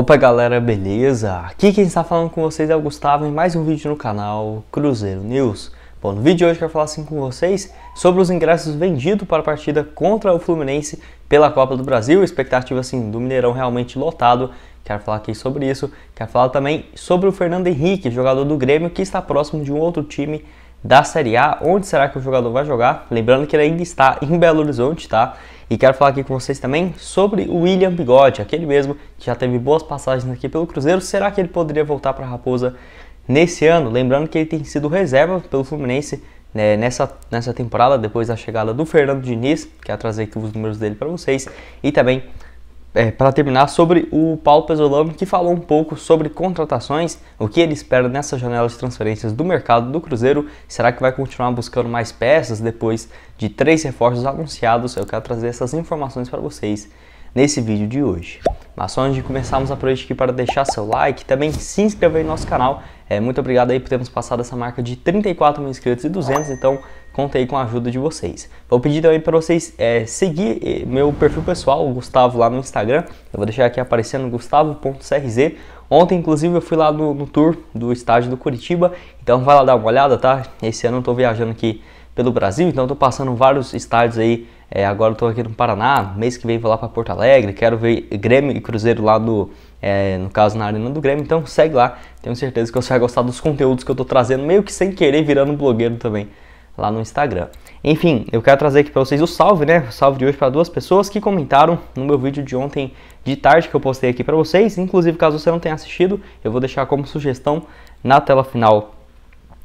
Opa galera, beleza? Aqui quem está falando com vocês é o Gustavo em mais um vídeo no canal Cruzeiro News. Bom, no vídeo de hoje eu quero falar assim com vocês sobre os ingressos vendidos para a partida contra o Fluminense pela Copa do Brasil, expectativa assim do Mineirão realmente lotado. Quero falar aqui sobre isso. Quero falar também sobre o Fernando Henrique, jogador do Grêmio, que está próximo de um outro time da Série A. Onde será que o jogador vai jogar? Lembrando que ele ainda está em Belo Horizonte, tá? E quero falar aqui com vocês também sobre o William Bigode, aquele mesmo que já teve boas passagens aqui pelo Cruzeiro. Será que ele poderia voltar para a Raposa nesse ano? Lembrando que ele tem sido reserva pelo Fluminense né, nessa, nessa temporada, depois da chegada do Fernando Diniz, quero é trazer aqui os números dele para vocês, e também é, para terminar, sobre o Paulo Pesolano, que falou um pouco sobre contratações, o que ele espera nessa janela de transferências do mercado do Cruzeiro. Será que vai continuar buscando mais peças depois de três reforços anunciados? Eu quero trazer essas informações para vocês nesse vídeo de hoje. Mas só antes de começarmos, aproveite aqui para deixar seu like e também se inscrever no nosso canal. É, muito obrigado aí por termos passado essa marca de 34 mil inscritos e 200, então conta aí com a ajuda de vocês. Vou pedir também para vocês é, seguir eh, meu perfil pessoal, o Gustavo, lá no Instagram. Eu vou deixar aqui aparecendo gustavo.crz. Ontem, inclusive, eu fui lá no, no tour do estádio do Curitiba, então vai lá dar uma olhada, tá? Esse ano eu tô viajando aqui pelo Brasil, então estou passando vários estádios aí. É, agora estou aqui no Paraná, mês que vem vou lá para Porto Alegre, quero ver Grêmio e Cruzeiro lá no, é, no caso na Arena do Grêmio, então segue lá, tenho certeza que você vai gostar dos conteúdos que eu estou trazendo, meio que sem querer virando blogueiro também lá no Instagram. Enfim, eu quero trazer aqui para vocês o salve, né? O salve de hoje para duas pessoas que comentaram no meu vídeo de ontem de tarde que eu postei aqui para vocês. Inclusive, caso você não tenha assistido, eu vou deixar como sugestão na tela final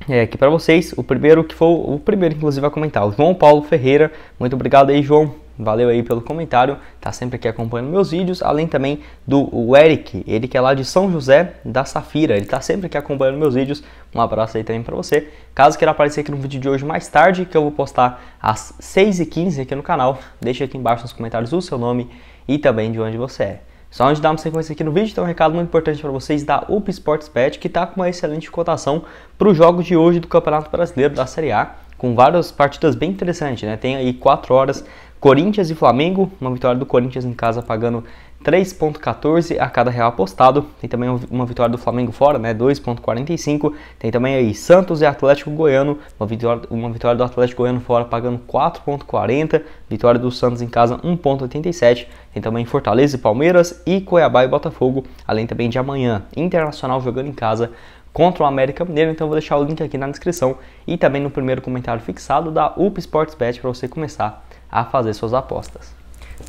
é, aqui para vocês. O primeiro que foi o primeiro, inclusive, a comentar, o João Paulo Ferreira. Muito obrigado aí, João. Valeu aí pelo comentário, tá sempre aqui acompanhando meus vídeos, além também do Eric, ele que é lá de São José da Safira, ele tá sempre aqui acompanhando meus vídeos. Um abraço aí também para você. Caso queira aparecer aqui no vídeo de hoje mais tarde, que eu vou postar às 6h15 aqui no canal, deixa aqui embaixo nos comentários o seu nome e também de onde você é. Só antes de darmos sequência aqui no vídeo, tem um recado muito importante para vocês da UP Sports Bet, que está com uma excelente cotação para os jogos de hoje do Campeonato Brasileiro da Série A, com várias partidas bem interessantes, né? Tem aí 4 horas Corinthians e Flamengo, uma vitória do Corinthians em casa pagando 3.14 a cada real apostado. Tem também uma vitória do Flamengo fora, né? 2.45. Tem também aí Santos e Atlético Goiano, uma vitória, uma vitória do Atlético Goiano fora pagando 4.40. Vitória do Santos em casa 1.87. Tem também Fortaleza e Palmeiras e Cuiabá e Botafogo, além também de amanhã Internacional jogando em casa contra o América Mineiro, então vou deixar o link aqui na descrição e também no primeiro comentário fixado da UP Sports Bet para você começar a fazer suas apostas.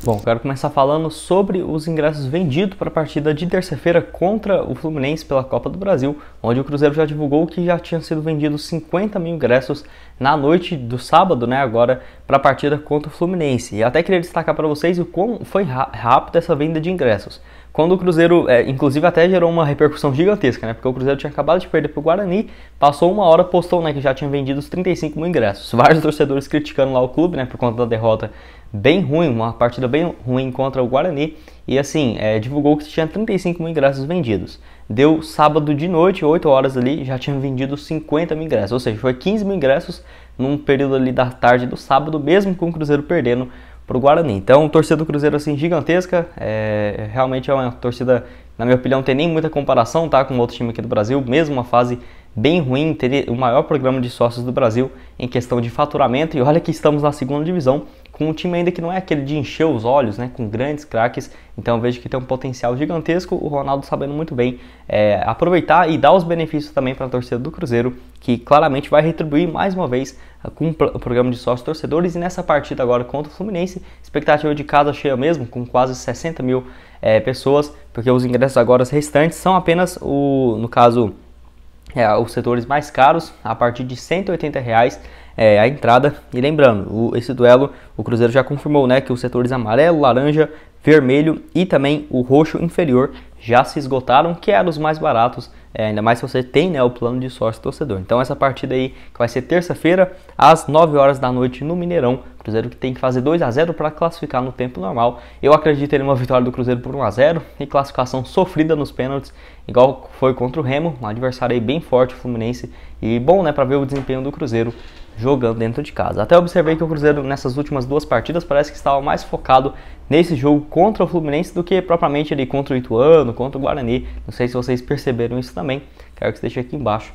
Bom, quero começar falando sobre os ingressos vendidos para a partida de terça-feira contra o Fluminense pela Copa do Brasil, onde o Cruzeiro já divulgou que já tinham sido vendidos 50 mil ingressos na noite do sábado, né, agora, para a partida contra o Fluminense. E até queria destacar para vocês o quão foi rápido essa venda de ingressos. Quando o Cruzeiro, é, inclusive, até gerou uma repercussão gigantesca, né, porque o Cruzeiro tinha acabado de perder para o Guarani, passou uma hora, postou né, que já tinha vendido os 35 mil ingressos. Vários torcedores criticando lá o clube, né, por conta da derrota bem ruim, uma partida bem ruim contra o Guarani. E assim, é, divulgou que tinha 35 mil ingressos vendidos. Deu sábado de noite, 8 horas ali, já tinham vendido 50 mil ingressos. Ou seja, foi 15 mil ingressos num período ali da tarde do sábado, mesmo com o Cruzeiro perdendo para o Guarani. Então, torcida do Cruzeiro assim gigantesca, é, realmente é uma torcida, na minha opinião, não tem nem muita comparação, tá, com outro time aqui do Brasil, mesmo uma fase bem ruim, teria o maior programa de sócios do Brasil em questão de faturamento e olha que estamos na segunda divisão com um time ainda que não é aquele de encher os olhos, né, com grandes craques. Então vejo que tem um potencial gigantesco, o Ronaldo sabendo muito bem é, aproveitar e dar os benefícios também para a torcida do Cruzeiro, que claramente vai retribuir mais uma vez ah, com o programa de sócios torcedores. E nessa partida agora contra o Fluminense, expectativa de casa cheia mesmo, com quase 60 mil é, pessoas, porque os ingressos agora restantes são apenas o, no caso, é, os setores mais caros a partir de 180 reais é, a entrada. E lembrando, o, esse duelo o Cruzeiro já confirmou né, que os setores amarelo, laranja, vermelho e também o roxo inferior já se esgotaram, que eram é os mais baratos, é, ainda mais se você tem né, o plano de sócio torcedor. Então essa partida aí que vai ser terça-feira às 9 horas da noite no Mineirão, Cruzeiro que tem que fazer 2 a 0 para classificar no tempo normal. Eu acredito em uma vitória do Cruzeiro por 1 a 0 e classificação sofrida nos pênaltis, igual foi contra o Remo, um adversário aí bem forte, o Fluminense, e bom, né, para ver o desempenho do Cruzeiro jogando dentro de casa. Até observei que o Cruzeiro nessas últimas duas partidas parece que estava mais focado nesse jogo contra o Fluminense do que propriamente ali contra o Ituano, contra o Guarani. Não sei se vocês perceberam isso também. Quero que você deixe aqui embaixo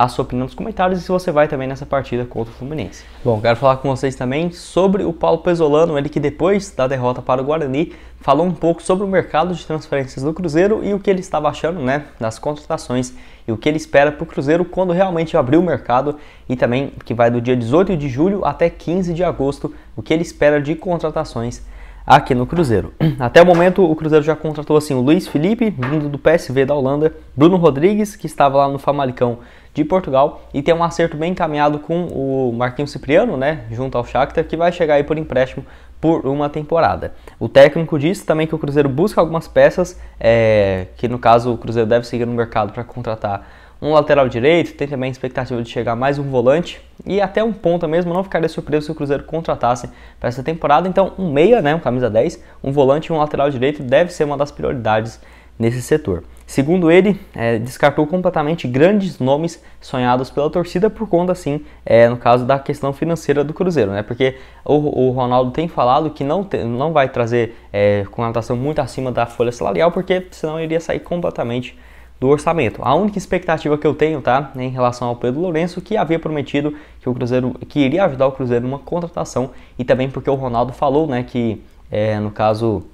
a sua opinião nos comentários e se você vai também nessa partida contra o Fluminense. Bom, quero falar com vocês também sobre o Paulo Pesolano, ele que depois da derrota para o Guarani falou um pouco sobre o mercado de transferências do Cruzeiro e o que ele estava achando né, das contratações e o que ele espera para o Cruzeiro quando realmente abrir o mercado e também que vai do dia 18 de julho até 15 de agosto, o que ele espera de contratações aqui no Cruzeiro. Até o momento, o Cruzeiro já contratou assim o Luiz Felipe, vindo do PSV da Holanda, Bruno Rodrigues, que estava lá no Famalicão de Portugal e tem um acerto bem encaminhado com o Marquinhos Cipriano, né, junto ao Shakhtar, que vai chegar aí por empréstimo por uma temporada. O técnico disse também que o Cruzeiro busca algumas peças, é, que no caso o Cruzeiro deve seguir no mercado para contratar um lateral direito, tem também a expectativa de chegar mais um volante e até um ponta mesmo, não ficaria surpreso se o Cruzeiro contratasse para essa temporada. Então, um meia, né, um camisa 10, um volante e um lateral direito deve ser uma das prioridades nesse setor. Segundo ele, é, descartou completamente grandes nomes sonhados pela torcida por conta, assim, é, no caso da questão financeira do Cruzeiro, né? Porque o, o Ronaldo tem falado que não, te, não vai trazer é, contratação muito acima da folha salarial, porque senão iria sair completamente do orçamento. A única expectativa que eu tenho, tá, em relação ao Pedro Lourenço, que havia prometido que o Cruzeiro que iria ajudar o Cruzeiro numa contratação e também porque o Ronaldo falou, né, que é, no caso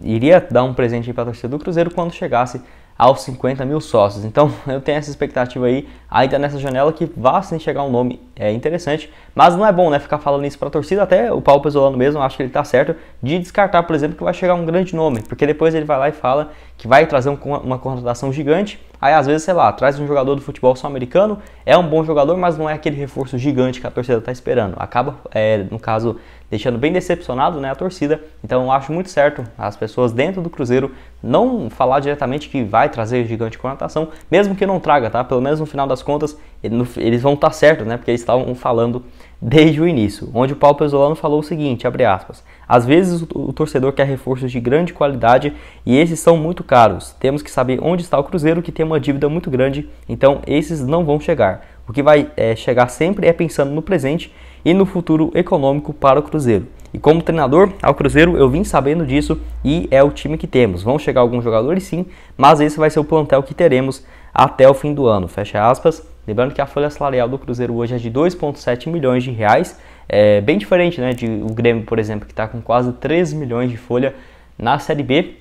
iria dar um presente para a torcida do Cruzeiro quando chegasse aos 50 mil sócios. Então eu tenho essa expectativa aí, ainda nessa janela, que vá sim chegar um nome é, interessante, mas não é bom né, ficar falando isso para a torcida, até o Paulo Pesolano mesmo, acho que ele está certo, de descartar, por exemplo, que vai chegar um grande nome, porque depois ele vai lá e fala que vai trazer um, uma contratação gigante, Aí às vezes, sei lá, traz um jogador do futebol sul-americano, é um bom jogador, mas não é aquele reforço gigante que a torcida está esperando. Acaba, é, no caso, deixando bem decepcionado né, a torcida. Então eu acho muito certo as pessoas dentro do Cruzeiro não falar diretamente que vai trazer o gigante com natação, mesmo que não traga, tá? Pelo menos no final das contas, eles vão estar tá certos, né? Porque eles estavam falando desde o início, onde o Paulo Pesolano falou o seguinte, abre aspas, às vezes o, torcedor quer reforços de grande qualidade e esses são muito caros. Temos que saber onde está o Cruzeiro, que tem uma dívida muito grande, então esses não vão chegar. O que vai é, chegar sempre é pensando no presente e no futuro econômico para o Cruzeiro. E como treinador ao Cruzeiro, eu vim sabendo disso e é o time que temos. Vão chegar alguns jogadores sim, mas esse vai ser o plantel que teremos até o fim do ano. Fecha aspas. Lembrando que a folha salarial do Cruzeiro hoje é de 2,7 milhões de reais, é bem diferente né, de o Grêmio, por exemplo, que está com quase 3 milhões de folha na Série B.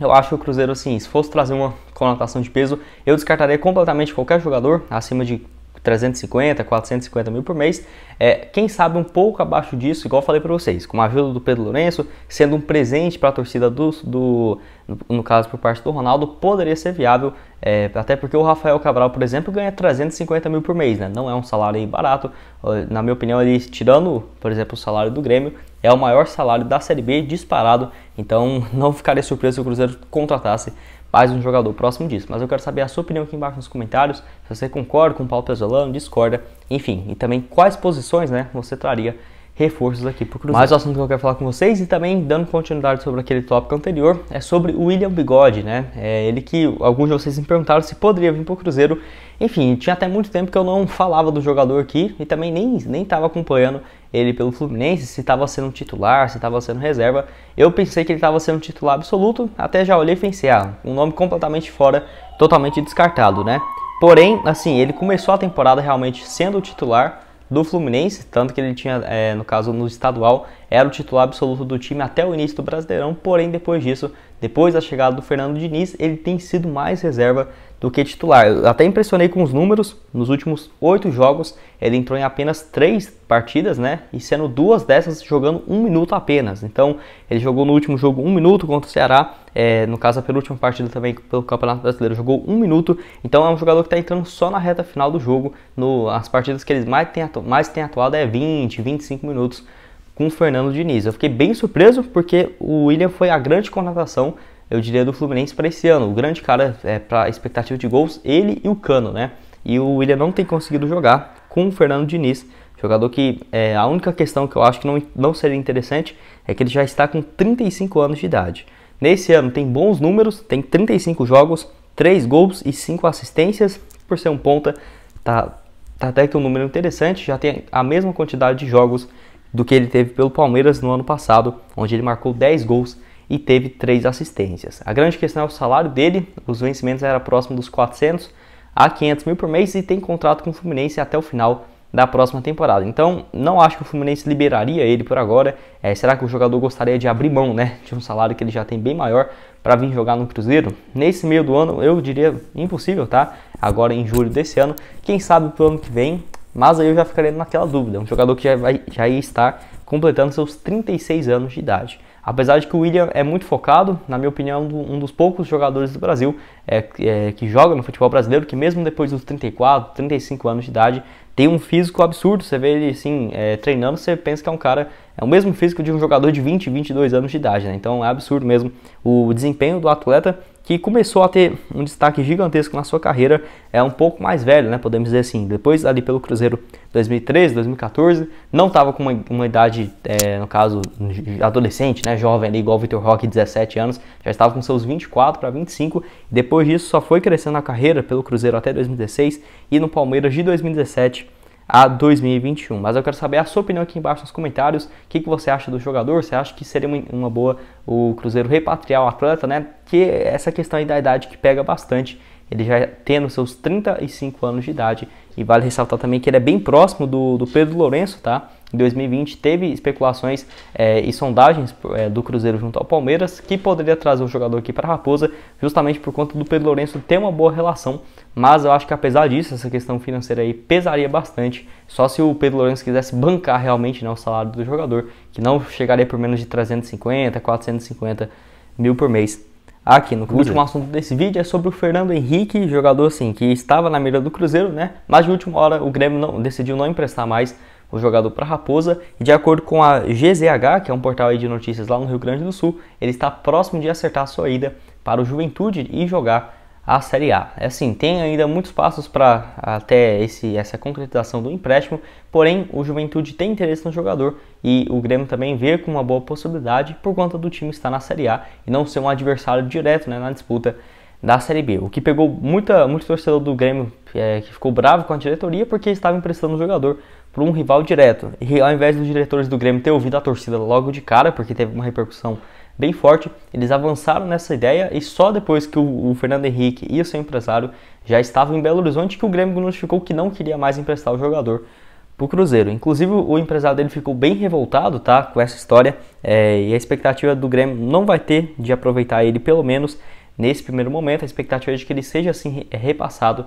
Eu acho que o Cruzeiro, assim, se fosse trazer uma conotação de peso, eu descartaria completamente qualquer jogador acima de 350, 450 mil por mês, é, quem sabe um pouco abaixo disso, igual falei para vocês, com a ajuda do Pedro Lourenço, sendo um presente para a torcida do, do, no caso por parte do Ronaldo, poderia ser viável, é, até porque o Rafael Cabral, por exemplo, ganha 350 mil por mês, né? não é um salário barato, na minha opinião, ele tirando, por exemplo, o salário do Grêmio, é o maior salário da Série B disparado, então não ficaria surpreso se o Cruzeiro contratasse mais um jogador próximo disso. Mas eu quero saber a sua opinião aqui embaixo nos comentários, se você concorda com o Paulo Pesolano, discorda, enfim, e também quais posições né, você traria reforços aqui para o Cruzeiro. Mais um assunto que eu quero falar com vocês e também dando continuidade sobre aquele tópico anterior é sobre o William Bigode, né? É ele que alguns de vocês me perguntaram se poderia vir para o Cruzeiro. Enfim, tinha até muito tempo que eu não falava do jogador aqui e também nem nem estava acompanhando ele pelo Fluminense, se estava sendo titular, se estava sendo reserva. Eu pensei que ele estava sendo titular absoluto, até já olhei e pensei, ah, um nome completamente fora, totalmente descartado, né? Porém, assim, ele começou a temporada realmente sendo o titular do Fluminense, tanto que ele tinha, é, no caso, no estadual, era o titular absoluto do time até o início do Brasileirão, porém depois disso, depois da chegada do Fernando Diniz, ele tem sido mais reserva do que titular. Eu até impressionei com os números, nos últimos oito jogos ele entrou em apenas três partidas, né? E sendo duas dessas jogando um minuto apenas. Então ele jogou no último jogo um minuto contra o Ceará, é, no caso a penúltima partida também pelo Campeonato Brasileiro jogou um minuto. Então é um jogador que está entrando só na reta final do jogo. No, as partidas que ele mais tem, mais tem atuado é 20, 25 minutos com o Fernando Diniz. Eu fiquei bem surpreso porque o William foi a grande contratação, eu diria, do Fluminense para esse ano. O grande cara é, para expectativa de gols, ele e o Cano, né? E o William não tem conseguido jogar com o Fernando Diniz. Jogador que é, a única questão que eu acho que não, não seria interessante é que ele já está com 35 anos de idade. Nesse ano tem bons números, tem 35 jogos, 3 gols e 5 assistências. Por ser um ponta, tá, tá até que um número interessante, já tem a mesma quantidade de jogos do que ele teve pelo Palmeiras no ano passado, onde ele marcou 10 gols e teve 3 assistências. A grande questão é o salário dele, os vencimentos era próximo dos 400 a 500 mil por mês e tem contrato com o Fluminense até o final da próxima temporada. Então, não acho que o Fluminense liberaria ele por agora. É, será que o jogador gostaria de abrir mão né, de um salário que ele já tem bem maior para vir jogar no Cruzeiro? Nesse meio do ano, eu diria impossível, tá? Agora em julho desse ano. Quem sabe pro ano que vem mas aí eu já ficaria naquela dúvida. Um jogador que já, vai, já está completando seus 36 anos de idade. Apesar de que o William é muito focado, na minha opinião, é um dos poucos jogadores do Brasil é, é, que joga no futebol brasileiro, que mesmo depois dos 34, 35 anos de idade, tem um físico absurdo. Você vê ele assim, é, treinando, você pensa que é um cara, é o mesmo físico de um jogador de 20, 22 anos de idade, né? Então é absurdo mesmo o desempenho do atleta que começou a ter um destaque gigantesco na sua carreira, é um pouco mais velho, né? Podemos dizer assim, depois ali pelo Cruzeiro 2013, 2014, não estava com uma, uma idade, é, no caso, adolescente, né? Jovem ali, igual o Vitor Roque, 17 anos, já estava com seus 24 para 25, depois disso só foi crescendo na carreira pelo Cruzeiro até 2016 e no Palmeiras de 2017 a 2021. Mas eu quero saber a sua opinião aqui embaixo nos comentários. O que, que você acha do jogador? Você acha que seria uma boa o Cruzeiro repatriar o atleta, né? Que essa questão aí da idade que pega bastante. Ele já tendo seus 35 anos de idade. E vale ressaltar também que ele é bem próximo do, do Pedro Lourenço, tá? Em 2020 teve especulações é, e sondagens é, do Cruzeiro junto ao Palmeiras que poderia trazer o jogador aqui para Raposa, justamente por conta do Pedro Lourenço ter uma boa relação. Mas eu acho que apesar disso, essa questão financeira aí pesaria bastante. Só se o Pedro Lourenço quisesse bancar realmente né, o salário do jogador, que não chegaria por menos de 350, 450 mil por mês aqui no O último assunto desse vídeo é sobre o Fernando Henrique, jogador assim que estava na mira do Cruzeiro, né? Mas de última hora o Grêmio não, decidiu não emprestar mais o jogador para Raposa. E de acordo com a GZH, que é um portal de notícias lá no Rio Grande do Sul, ele está próximo de acertar sua ida para o Juventude e jogar a Série A. É assim, tem ainda muitos passos para até esse, essa concretização do empréstimo, porém o Juventude tem interesse no jogador e o Grêmio também vê com uma boa possibilidade por conta do time estar na Série A e não ser um adversário direto né, na disputa da Série B. O que pegou muita, muito torcedor do Grêmio é, que ficou bravo com a diretoria porque estava emprestando o jogador para um rival direto. E ao invés dos diretores do Grêmio ter ouvido a torcida logo de cara, porque teve uma repercussão bem forte, eles avançaram nessa ideia e só depois que o, o Fernando Henrique e o seu empresário já estavam em Belo Horizonte que o Grêmio notificou que não queria mais emprestar o jogador para o Cruzeiro. Inclusive o empresário dele ficou bem revoltado, tá, com essa história é, e a expectativa do Grêmio não vai ter de aproveitar ele pelo menos nesse primeiro momento. A expectativa é de que ele seja assim repassado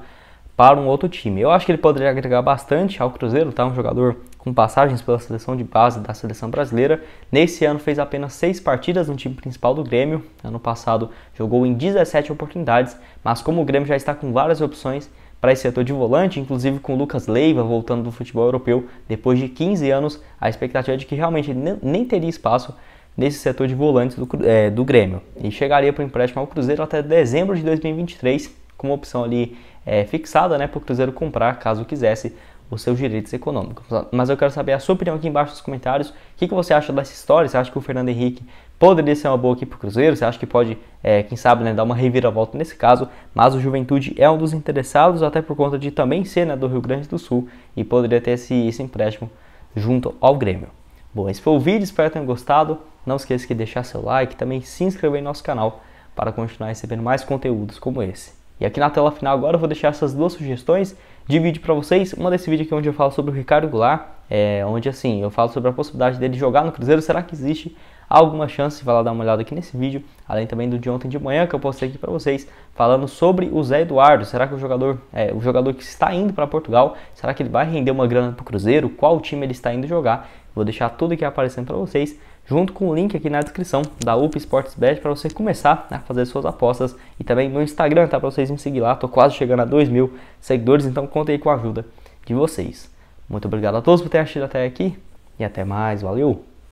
para um outro time. Eu acho que ele poderia agregar bastante ao Cruzeiro, tá? Um jogador com passagens pela seleção de base da seleção brasileira. Nesse ano fez apenas seis partidas no time principal do Grêmio. Ano passado jogou em 17 oportunidades, mas como o Grêmio já está com várias opções para esse setor de volante, inclusive com o Lucas Leiva voltando do futebol europeu depois de 15 anos, a expectativa é de que realmente ele nem teria espaço nesse setor de volantes do, é, do Grêmio. E chegaria para o empréstimo ao Cruzeiro até dezembro de 2023, com uma opção ali é, fixada né, para o Cruzeiro comprar, caso quisesse, os seus direitos econômicos. Mas eu quero saber a sua opinião aqui embaixo nos comentários. O que, que você acha dessa história? Você acha que o Fernando Henrique poderia ser uma boa aqui para o Cruzeiro? Você acha que pode, é, quem sabe, né, dar uma reviravolta nesse caso? Mas o Juventude é um dos interessados, até por conta de também ser né, do Rio Grande do Sul e poderia ter esse, esse empréstimo junto ao Grêmio. Bom, esse foi o vídeo, espero que tenham gostado. Não esqueça de deixar seu like, também se inscrever em nosso canal para continuar recebendo mais conteúdos como esse. E aqui na tela final agora eu vou deixar essas duas sugestões de vídeo para vocês. Uma desse vídeo aqui onde eu falo sobre o Ricardo Goulart, é, onde assim, eu falo sobre a possibilidade dele jogar no Cruzeiro. Será que existe alguma chance? Vai lá dar uma olhada aqui nesse vídeo. Além também do de ontem de manhã que eu postei aqui para vocês, falando sobre o Zé Eduardo. Será que o jogador, é, o jogador que está indo para Portugal, será que ele vai render uma grana para o Cruzeiro? Qual time ele está indo jogar? Vou deixar tudo aqui aparecendo para vocês junto com o link aqui na descrição da UP Sportsbet para você começar a fazer suas apostas e também no Instagram, tá? Para vocês me seguir lá, tô quase chegando a 2 mil seguidores, então contei com a ajuda de vocês. Muito obrigado a todos por terem assistido até aqui e até mais, valeu!